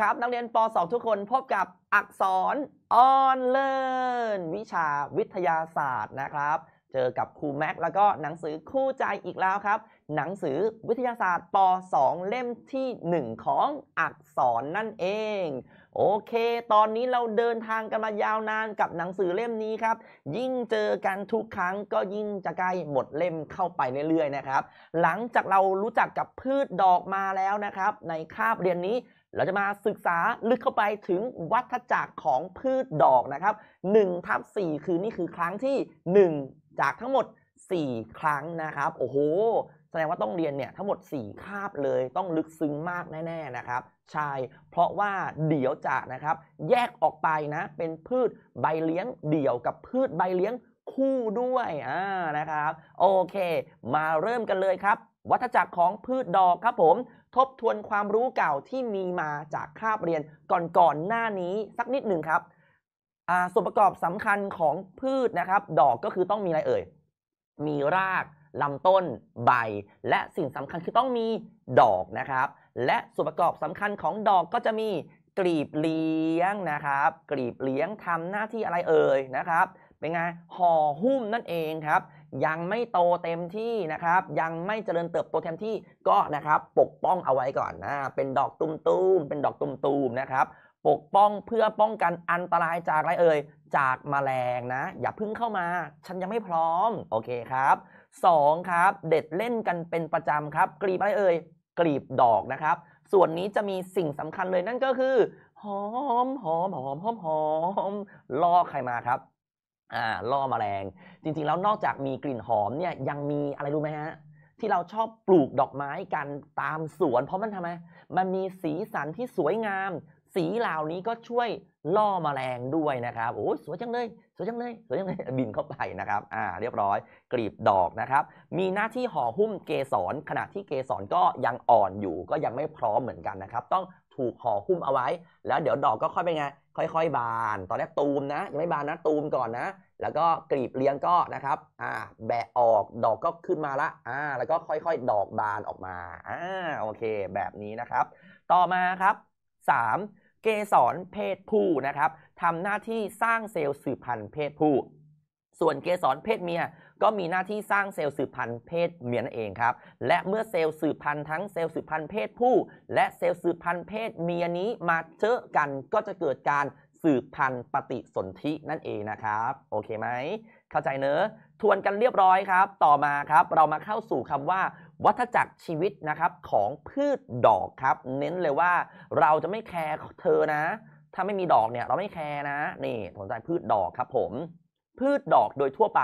ครับนักเรียนป .2 ทุกคนพบกับอักษรออนเลิ n วิชาวิทยาศาสตร์นะครับ เจอกับครูแม็กแล้วก็หนังสือคู่ใจอีกแล้วครับ หนังสือวิทยาศาสตร์ป .2 เล่มที่ 1 ของอักษรนั่นเอง โอเค ตอนนี้เราเดินทางกันมายาวนาน กับหนังสือเล่มนี้ครับ ยิ่งเจอกันทุกครั้งก็ยิ่งจะใกล้หมดเล่มเข้าไปเรื่อยๆนะครับ หลังจากเรารู้จักกับพืชดอกมาแล้วนะครับ ในคาบเรียนนี้เราจะมาศึกษาลึกเข้าไปถึงวัฏจักรของพืชดอกนะครับ1ทับ4คือนี่คือครั้งที่ 1 จากทั้งหมด 4 ครั้งนะครับโอ้โห แสดงว่าต้องเรียนเนี่ยทั้งหมด 4 คาบเลย ต้องลึกซึ้งมากแน่ๆนะครับใช่เพราะว่าเดี๋ยวจะนะครับแยกออกไปนะเป็นพืชใบเลี้ยงเดี่ยวกับพืชใบเลี้ยงคู่ด้วยอ่านะครับโอเค มาเริ่มกันเลยครับ วัฏจักรของพืชดอกครับผมทบทวนความรู้เก่าที่มีมาจากคาบเรียนก่อน ๆ หน้านี้สักนิดหนึ่งครับส่วนประกอบสำคัญของพืชนะครับ ดอกก็คือต้องมีอะไรเอ่ยมีรากลำต้นใบ และสิ่งสำคัญคือต้องมีดอกนะครับ และส่วนประกอบสำคัญของดอกก็จะมีกลีบเลี้ยงนะครับ กลีบเลี้ยงทำหน้าที่อะไรเอ่ยนะครับ เป็นไงห่อหุ้มนั่นเองครับยังไม่โตเต็มที่นะครับ ยังไม่เจริญเติบโตเต็มที่ก็นะครับปกป้องเอาไว้ก่อนนะเป็นดอกตุ้มตมเป็นดอกตุ้มตมนะครับปกป้องเพื่อป้องกันอันตรายจากอะไรเอ่ยจากมแมลงนะอย่าพึ่งเข้ามา ฉันยังไม่พร้อม โอเคครับ 2. ครับ เด็ดเล่นกันเป็นประจำครับ กลีบอะไรเอ่ยกลีบดอกนะครับ ส่วนนี้จะมีสิ่งสำคัญเลยนั่นก็คือ หอมหอมหอมหอมหอมรอใครมาครับอ่าล่อมแมลง จริงๆแล้วนอกจากมีกลิ่นหอมเนี่ยยังมีอะไรรู้ไหมฮะที่เราชอบปลูกดอกไม้กันตามสวนเพราะมันทำไมมันมีสีสันที่สวยงาม สีเหล่านี้ก็ช่วยล่อมแมลงด้วยนะครับโอ้สวยจังเลยสวยจังเลยสวยจังเลยบินเข้าไปนะครับอ่าเรียบร้อย กลีบดอกนะครับ มีหน้าที่ห่อหุ้มเกสรขณะที่เกสรก็ยังอ่อนอยู่ ก็ยังไม่พร้อมเหมือนกันนะครับต้องถูกห่อหุ้มเอาไว้ แล้วเดี๋ยวดอกก็ค่อยไปไงค่อย ๆบานตอนแรกตูมนะยังไม่บานนะตูมก่อนนะแล้วก็กลีบเลี้ยงก็นะครับอ่าแบะออกดอกก็ขึ้นมาละอ่าแล้วก็ค่อยๆดอกบานออกมาอ่าโอเคแบบนี้นะครับ ต่อมาครับ 3. เกสรเพศผู้นะครับทำหน้าที่สร้างเซลล์สืบพันธุ์เพศผู้ ส่วนเกสรเพศเมียก็มีหน้าที่สร้างเซลล์สืบพันธุ์เพศเมียนั่นเองครับ และเมื่อเซลล์สืบพันธุ์ทั้งเซลล์สืบพันธุ์เพศผู้ และเซลล์สืบพันธุ์เพศเมียนี้มาเจอกันก็จะเกิดการสืบพันธุ์ปฏิสนธินั่นเองนะครับโอเคไหม เข้าใจเนอทวนกันเรียบร้อยครับ ต่อมาครับ เรามาเข้าสู่คำว่า วัฏจักรชีวิตนะครับของพืชดอกครับ เน้นเลยว่าเราจะไม่แคร์เธอนะ ถ้าไม่มีดอกเนี่ยเราไม่แคร์นะนี่สนใจพืชดอกครับผม พืชดอกโดยทั่วไป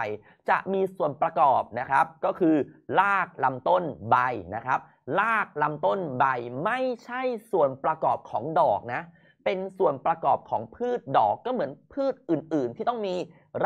จะมีส่วนประกอบนะครับ ก็คือรากลำต้นใบนะครับรากลำต้นใบไม่ใช่ส่วนประกอบของดอกนะเป็นส่วนประกอบของพืชดอกก็เหมือนพืชอื่น ๆ ที่ต้องมี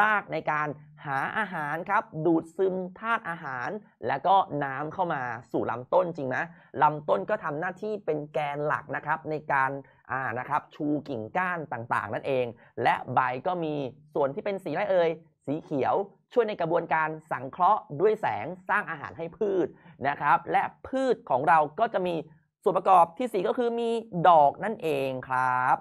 รากในการหาอาหารครับ ดูดซึมธาตุอาหาร แล้วก็น้ำเข้ามาสู่ลำต้นจริงนะลำต้นก็ทำหน้าที่เป็นแกนหลักนะครับในการอ่านะครับชูกิ่งก้านต่าง ๆ นั่นเอง และใบก็มีส่วนที่เป็นสีไรเอ่ยสีเขียวช่วยในกระบวนการสังเคราะห์ด้วยแสงสร้างอาหารให้พืชนะครับ และพืชของเราก็จะมีส่วนประกอบที่ 4 ก็คือมีดอกนั่นเองครับ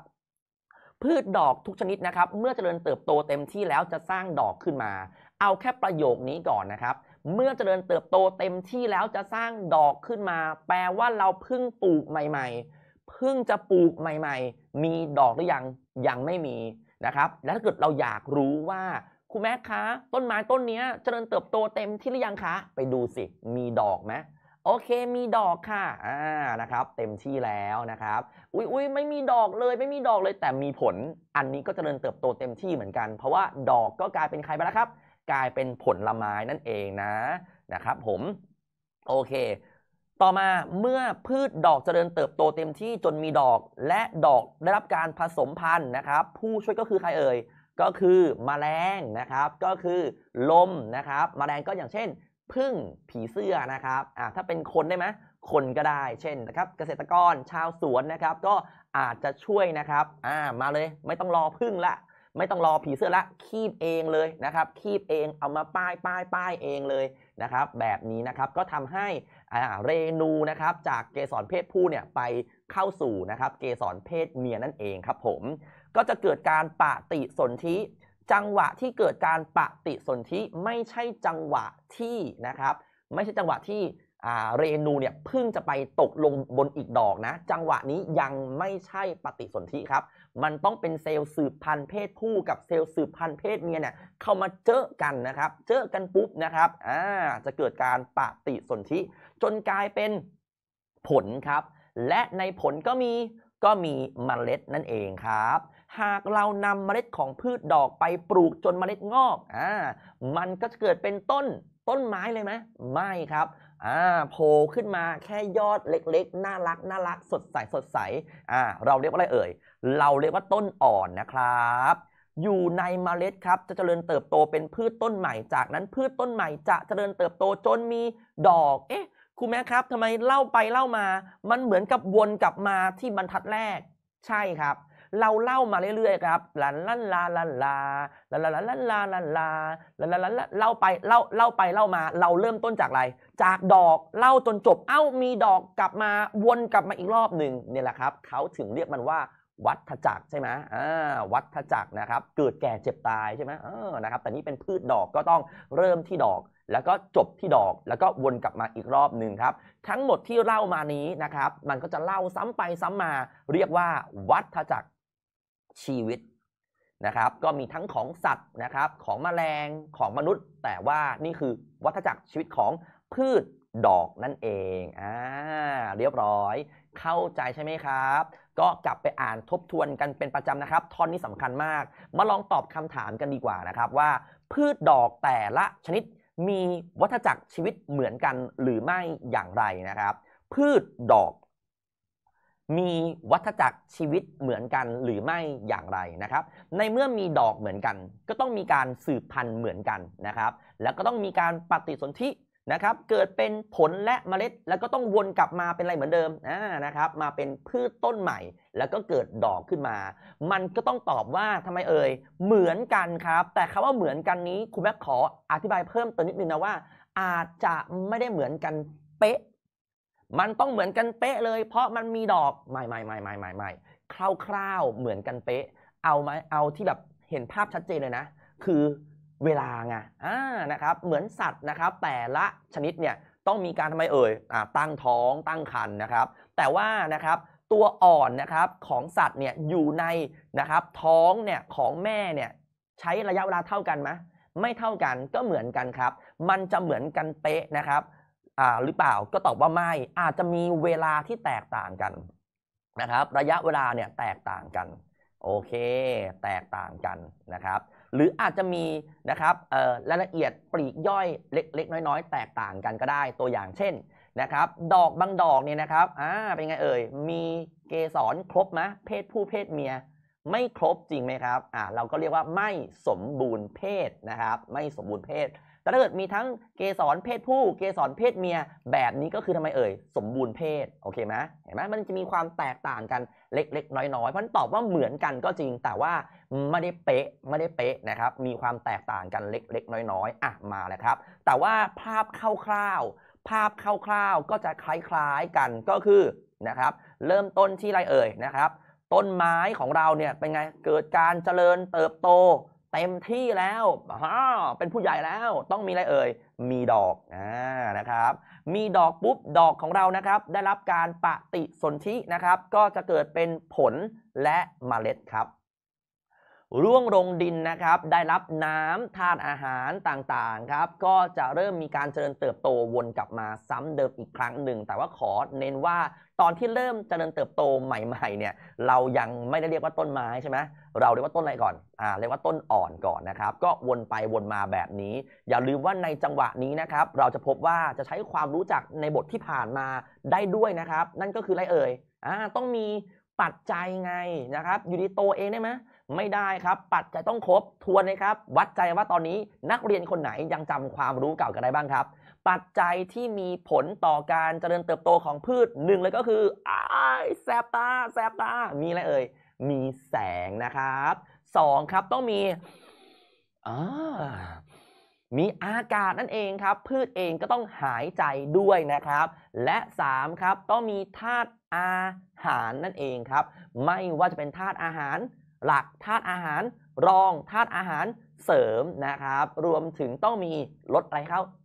พืชดอกทุกชนิดนะครับ เมื่อเจริญเติบโตเต็มที่แล้วจะสร้างดอกขึ้นมา เอาแค่ประโยคนี้ก่อนนะครับ เมื่อเจริญเติบโตเต็มที่แล้วจะสร้างดอกขึ้นมา แปลว่าเราเพิ่งปลูกใหม่ๆเพิ่งจะปลูกใหม่ๆ มีดอกหรือยังยังไม่มีนะครับ และถ้าเกิดเราอยากรู้ว่าคุณแม่คะต้นไม้ต้นนี้เจริญเติบโตเต็มที่หรือยังคะ ไปดูสิ มีดอกไหมโอเค มีดอกค่ะอ่านะครับ เต็มที่แล้วนะครับ อุ้ยอุ้ยไม่มีดอกเลย ไม่มีดอกเลย แต่มีผล อันนี้ก็จเจริญเติบโตเต็มที่เหมือนกัน เพราะว่าดอกก็กลายเป็นใครไปแล้วครับ กลายเป็นผลลไม้นั่นเองนะ นะครับผม โอเค ต่อมา เมื่อพืชดอกเจริญเติบโตเต็มที่ จนมีดอกและดอกได้รับการผสมพันธุ์นะครับ ผู้ช่วยก็คือใครเอ่ย ก็คือมแมลงนะครับ ก็คือลมนะครับมแมลงก็อย่างเช่นพึ่งผีเสื้อนะครับอ่าถ้าเป็นคนได้ไหมคนก็ได้ เช่นนะครับเกษตรกรชาวสวนนะครับ ก็อาจจะช่วยนะครับอ่ามาเลย ไม่ต้องรอพึ่งละไม่ต้องรอผีเสื้อละคีบเองเลยนะครับคีบเองเอามาป้ายป้ายป้ายเองเลยนะครับ แบบนี้นะครับก็ทำให้เรนูนะครับ จากเกสรเพศผู้เนี่ยไปเข้าสู่นะครับ เกสรเพศเมียนั่นเองครับผมก็จะเกิดการปะติสนธิจังหวะที่เกิดการปฏิสนธิไม่ใช่จังหวะที่นะครับ ไม่ใช่จังหวะที่เรนูเนี่ยเพิ่งจะไปตกลงบนอีกดอกนะจังหวะนี้ยังไม่ใช่ปฏิสนธิครับ มันต้องเป็นเซลล์สืบพันธุ์เพศผู้กับเซลล์สืบพันธุ์เพศเมียเนี่ยเข้ามาเจอกันนะครับเจอกันปุ๊บนะครับจะเกิดการปฏิสนธิจนกลายเป็นผลครับ และในผลก็มีก็มีเมล็ดนั่นเองครับ หากเรานำเมล็ดของพืชดอกไปปลูกจนเมล็ดงอก อ่า มันก็จะเกิดเป็นต้น ต้นไม้เลยไหม ไม่ครับ อ่า โผล่ขึ้นมาแค่ยอดเล็กๆ น่ารัก น่ารัก สดใส สดใส อ่า เราเรียกว่าอะไรเอ่ย เราเรียกว่าต้นอ่อนนะครับ อยู่ในเมล็ดครับ จะเจริญเติบโตเป็นพืชต้นใหม่ จากนั้นพืชต้นใหม่จะเจริญเติบโตจนมีดอก เอ๊ะครูแม่ครับทำไมเล่าไปเล่ามา มันเหมือนกับวนกลับมาที่บรรทัดแรกใช่ครับ เราเล่ามาเรื่อยๆครับลนลันลาลันลาลันลาลันลาลันลาลนลาลัลาเล่าไปเล่าเล่าไปเล่ามา เราเริ่มต้นจากอะไร จากดอกเล่าจนจบเอ้ามีดอกกลับมาวนกลับมาอีกรอบหนึ่งเนี่ยแหละครับ เขาถึงเรียกมันว่าวัฏจักรใช่ไหมวัฏจักรนะครับ เกิดแก่เจ็บตายใช่ไหมนะครับแต่นี้เป็นพืชดอกก็ต้องเริ่มที่ดอก แล้วก็จบที่ดอก แล้วก็วนกลับมาอีกรอบหนึ่งครับ ทั้งหมดที่เล่ามานี้นะครับ มันก็จะเล่าซ้ำไปซ้ำมา เรียกว่า วัฏจักรชีวิตนะครับ ก็มีทั้งของสัตว์นะครับ ของแมลง ของมนุษย์ แต่ว่านี่คือ วัฏจักรชีวิตของพืชดอกนั่นเอง อ่า เรียบร้อยเข้าใจใช่ไหมครับ ก็กลับไปอ่านทบทวนกันเป็นประจำนะครับ ท่อนนี้สำคัญมาก มาลองตอบคำถามกันดีกว่านะครับ ว่าพืชดอกแต่ละชนิดมีวัฏจักรชีวิตเหมือนกันหรือไม่อย่างไรนะครับ พืชดอก มีวัฏจักรชีวิตเหมือนกันหรือไม่อย่างไรนะครับ ในเมื่อมีดอกเหมือนกัน ก็ต้องมีการสืบพันธุ์เหมือนกันนะครับ แล้วก็ต้องมีการปฏิสนธินะครับ เกิดเป็นผลและเมล็ด แล้วก็ต้องวนกลับมาเป็นอะไรเหมือนเดิมนะครับ มาเป็นพืชต้นใหม่ แล้วก็เกิดดอกขึ้นมา มันก็ต้องตอบว่าทำไมเอ่ย เหมือนกันครับ แต่คำว่าเหมือนกันนี้คุณแม่ขออธิบายเพิ่มเติมนิดนึงนะว่า อาจจะไม่ได้เหมือนกันเป๊ะ มันต้องเหมือนกันเป๊ะเลย เพราะมันมีดอกใหม่ใหม่ใหม่ใหม่ใหม่ใหม่คร่าวๆ เหมือนกันเป๊ะ เอาไหมเอาที่แบบเห็นภาพชัดเจนเลยนะ คือเวลาไงนะครับ เหมือนสัตว์นะครับ แต่ละชนิดเนี่ยต้องมีการทำไมเอ่ยอตั้งท้องตั้งครรภ์นะครับ แต่ว่านะครับตัวอ่อนนะครับของสัตว์เนี่ยอยู่ในนะครับท้องเนี่ยของแม่เนี่ย ใช้ระยะเวลาเท่ากันไหมไม่เท่ากันก็เหมือนกันครับ มันจะเหมือนกันเป๊ะนะครับ อ่าหรือเปล่าก็ตอบว่าไม่อาจจะมีเวลาที่แตกต่างกันนะครับ ระยะเวลาเนี่ยแตกต่างกัน โอเค แตกต่างกันนะครับหรืออาจจะมีนะครับรายละเอียดปลีกย่อยเล็กๆน้อย ๆ แตกต่างกันก็ได้ตัวอย่างเช่นนะครับ ดอกบางดอกเนี่ยนะครับอ่าเป็นไง เอ่ย มีเกสรครบไหมเพศผู้เพศเมีย ไม่ครบจริงไหมครับอ่าเราก็เรียกว่าไม่สมบูรณ์เพศนะครับ ไม่สมบูรณ์เพศแต่ถ้าเกิดมีทั้งเกสรเพศผู้เกสรเพศเมียแบบนี้ก็คือทำไมเอ่ย สมบูรณ์เพศโอเคไหมเห็นไหมมันจะมีความแตกต่างกันเล็กๆน้อยๆ เพราะตอบว่าเหมือนกันก็จริงแต่ว่าไม่ได้เป๊ะไม่ได้เป๊ะนะครับมีความแตกต่างกันเล็กๆน้อยๆอ่ะมาแล้วครับแต่ว่าภาพคร่าวๆ ภาพคร่าวๆก็จะคล้ายๆกันก็คือนะครับ เริ่มต้นที่ไรเอ่ยนะครับ ต้นไม้ของเราเนี่ยเป็นไง เกิดการเจริญเติบโตเต็มที่แล้วฮ่าเป็นผู้ใหญ่แล้วต้องมีอะไรเอ่ย มีดอกอนะครับ มีดอกปุ๊บ ดอกของเรานะครับ ได้รับการปฏิสนธินะครับ ก็จะเกิดเป็นผลและเมล็ดครับ ร่วงลงดินนะครับ ได้รับน้ำธาตุอาหารต่างๆครับ ก็จะเริ่มมีการเจริญเติบโตวนกลับมา ซ้ำเดิมอีกครั้งหนึ่ง แต่ว่าขอเน้นว่าตอนที่เริ่มจเจริญเติบโตใหม่ๆ เนี่ย เรายังไม่ได้เรียกว่าต้นไม้ใช่ไหมเราเรียกว่าต้นอะไรก่อน อ่า เรียกว่าต้นอ่อนก่อนนะครับ ก็วนไปวนมาแบบนี้ อย่าลืมว่าในจังหวะนี้นะครับ เราจะพบว่าจะใช้ความรู้จักในบทที่ผ่านมาได้ด้วยนะครับ นั่นก็คืออะไรเอ่ยอ่า ต้องมีปัจจัยไงนะครับ อยู่ดีโตเองได้ไหมไม่ได้ครับ ปัจจัยต้องครบทวนนะครับ วัดใจว่าตอนนี้นักเรียนคนไหนยังจำความรู้เก่ากันได้บ้างครับปัจจัยที่มีผลต่อการเจริญเติบโตของพืชหนึ่งเลยก็คืออแสบตาแสบตามีอะไรเอ่ยมีแสงนะครับสองครับต้องมีมีอากาศนั่นเองครับ พืชเองก็ต้องหายใจด้วยนะครับ และสามครับต้องมีธาตุอาหารนั่นเองครับ ไม่ว่าจะเป็นธาตุอาหาร หลักธาตุอาหารรองธาตุอาหารเสริมนะครับ รวมถึงต้องมีลดอะไรครับ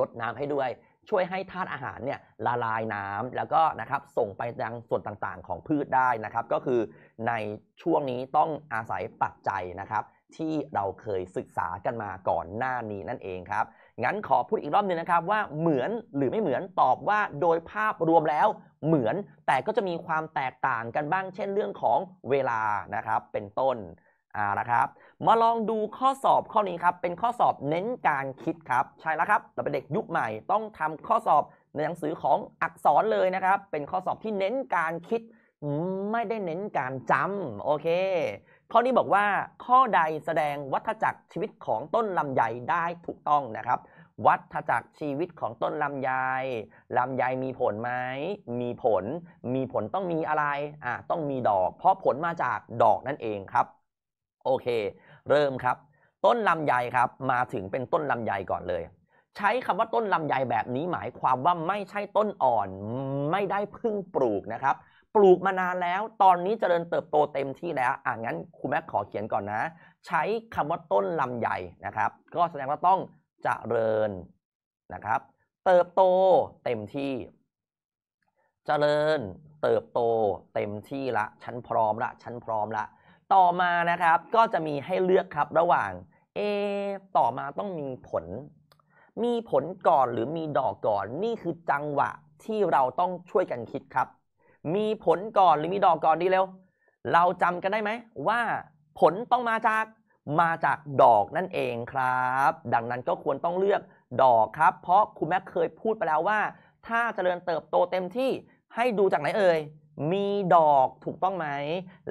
ลดน้ำให้ด้วยช่วยให้ธาตุอาหารเนี่ยละลายน้ำแล้วก็นะครับส่งไปยังส่วนต่างๆของพืชได้นะครับ ก็คือในช่วงนี้ต้องอาศัยปัจจัยนะครับที่เราเคยศึกษากันมาก่อนหน้านี้นั่นเองครับงั้นขอพูดอีกรอบนึงนะครับว่าเหมือนหรือไม่เหมือนตอบว่าโดยภาพรวมแล้วเหมือนแต่ก็จะมีความแตกต่างกันบ้างเช่นเรื่องของเวลานะครับเป็นต้นเอาละครับมาลองดูข้อสอบข้อนี้ครับเป็นข้อสอบเน้นการคิดครับใช่แล้วครับเราเป็นเด็กยุคใหม่ต้องทำข้อสอบในหนังสือของอักษรเลยนะครับ เป็นข้อสอบที่เน้นการคิดไม่ได้เน้นการจำโอเค ข้อนี้บอกว่าข้อใดแสดงวัฏจักรชีวิตของต้นลำไยได้ถูกต้องนะครับ วัฏจักรชีวิตของต้นลำไยลำไยมีผลไหมมีผล มีผลต้องมีอะไรอ่าต้องมีดอก เพราะผลมาจากดอกนั่นเองครับโอเคเริ่มครับ ต้นลำไยครับ มาถึงเป็นต้นลำไยก่อนเลย ใช้คำว่าต้นลำไยแบบนี้หมายความว่าไม่ใช่ต้นอ่อน ไม่ได้พึ่งปลูกนะครับ ปลูกมานานแล้ว ตอนนี้เจริญเติบโตเต็มที่แล้วอ่างั้นครูแม็กขอเขียนก่อนนะ ใช้คำว่าต้นลำไยนะครับ ก็แสดงว่าต้องเจริญนะครับ เติบโตเต็มที่จเจริญเติบโตเต็มที่ละฉันพร้อมละฉันพร้อมละต่อมานะครับก็จะมีให้เลือกครับระหว่างเอต่อมาต้องมีผล มีผลก่อนหรือมีดอกก่อนนี่คือจังหวะที่เราต้องช่วยกันคิดครับ มีผลก่อนหรือมีดอกก่อนดีเร็วเราจำกันได้ไหมว่าผลต้องมาจาก มาจากดอกนั่นเองครับ ดังนั้นก็ควรต้องเลือกดอกครับ เพราะคุณแม่เคยพูดไปแล้วว่า ถ้าจเจริญเติบโตเต็มที่ให้ดูจากไหนเอ่ยมีดอกถูกต้องไหม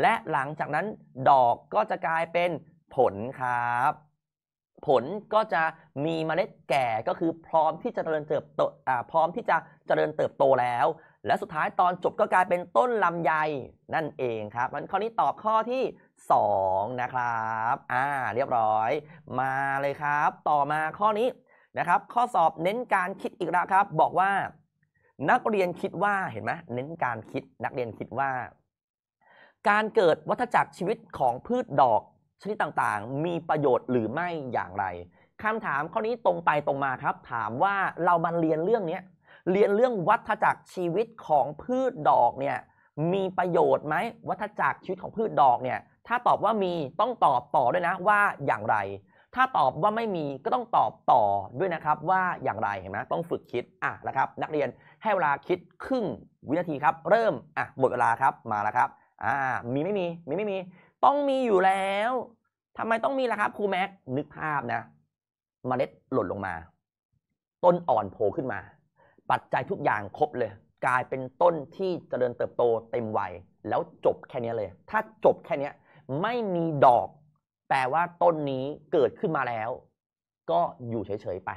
และหลังจากนั้นดอกก็จะกลายเป็นผลครับ ผลก็จะมีเมล็ดแก่ก็คือพร้อมที่จะเจริญเติบโตอ่าพร้อมที่จะเจริญเติบโตแล้ว และสุดท้ายตอนจบก็กลายเป็นต้นลำไยนั่นเองครับมันข้อนี้ตอบข้อที่2นะครับอ่า เรียบร้อย มาเลยครับ ต่อมาข้อนี้นะครับ ข้อสอบเน้นการคิดอีกแล้วครับ บอกว่านักเรียนคิดว่าเห็นไหมเน้นการคิดนักเรียนคิดว่า การเกิดวัฏจักรชีวิตของพืชดอก ชนิดต่างๆ มีประโยชน์หรือไม่อย่างไรคำถามข้อนี้ตรงไปตรงมาครับ ถามว่าเรามาเรียนเรื่องนี้เรียนเรื่องวัฏจักรชีวิตของพืชดอกเนี่ยมีประโยชน์ไหมวัฏจักรชีวิตของพืชดอกเนี่ย ถ้าตอบว่ามีต้องตอบต่อ ด้วยนะว่าอย่างไรถ้าตอบว่าไม่มีก็ต้องตอบต่อด้วยนะครับ ว่าอย่างไรเห็นไหมต้องฝึกคิดอ่ะนะครับ นักเรียนให้เวลาคิดครึ่งวินาทีครับ เริ่มอ่ะหมดเวลาครับมาแล้วครับ อ่ามีไม่มีมีไม่มี ต้องมีอยู่แล้ว ทำไมต้องมีล่ะครับครูแม็กนึกภาพนะมเมล็ดหล่นลงมา ต้นอ่อนโผล่ขึ้นมา ปัจจัยทุกอย่างครบเลย กลายเป็นต้นที่เจริญเติบโตเต็มวัยแล้วจบแค่นี้เลย ถ้าจบแค่นี้ไม่มีดอกแปลว่าต้นนี้เกิดขึ้นมาแล้ว ก็อยู่เฉยๆไป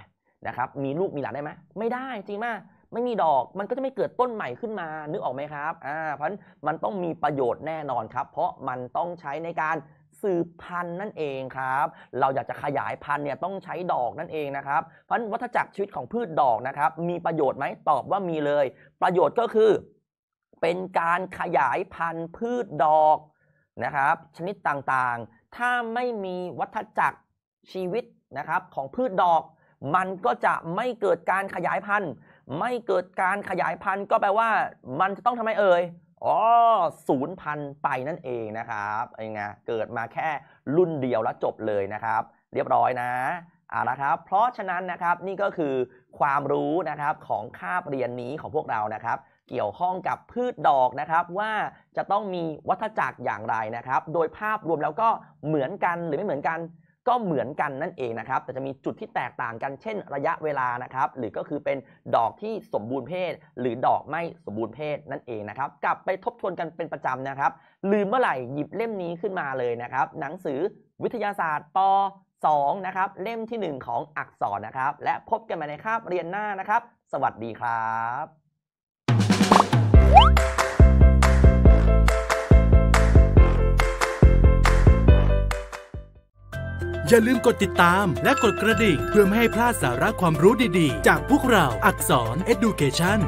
นะครับ มีลูกมีหลานได้ไหมไม่ได้จริงมากไม่มีดอกมันก็จะไม่เกิดต้นใหม่ขึ้นมานึกออกไหมครับอ่าเพราะมันต้องมีประโยชน์แน่นอนครับ เพราะมันต้องใช้ในการสืบพันธุ์นั่นเองครับ เราอยากจะขยายพันธุ์เนี่ยต้องใช้ดอกนั่นเองนะครับเพราะวัฏจักรชีวิตของพืชดอกนะครับ มีประโยชน์ไหมตอบว่ามีเลย ประโยชน์ก็คือเป็นการขยายพันธุ์ พืชดอกนะครับ ชนิดต่างถ้าไม่มีวัฏจักรชีวิตนะครับของพืชดอก มันก็จะไม่เกิดการขยายพันธุ์ ไม่เกิดการขยายพันธุ์ก็แปลว่า มันจะต้องทำไมเอ่ยอ๋อศูนย์พันไปนั่นเองนะครับไอ้ไงเกิดมาแค่รุ่นเดียวแล้วจบเลยนะครับ เรียบร้อยนะเอาละครับ เพราะฉะนั้นนะครับนี่ก็คือความรู้นะครับของคาบเรียนนี้ของพวกเรานะครับ เกี่ยวข้องกับพืชดอกนะครับว่าจะต้องมีวัฏจักรอย่างไรนะครับ โดยภาพรวมแล้วก็เหมือนกันหรือไม่เหมือนกันก็เหมือนกันนั่นเองนะครับแต่จะมีจุดที่แตกต่างกัน เช่นระยะเวลานะครับ หรือก็คือเป็นดอกที่สมบูรณ์เพศ หรือดอกไม่สมบูรณ์เพศนั่นเองนะครับ กลับไปทบทวนกันเป็นประจำนะครับลืมเมื่อไหร่หยิบเล่มนี้ขึ้นมาเลยนะครับ หนังสือวิทยาศาสตร์ป2 นะครับ เล่มที่ 1 ของอักษรนะครับและพบกันใหม่ในคาบเรียนหน้านะครับ สวัสดีครับ อย่าลืมกดติดตามและกดกระดิ่งเพื่อไม่ให้พลาดสาระความรู้ดีๆ จากพวกเราอักษร Education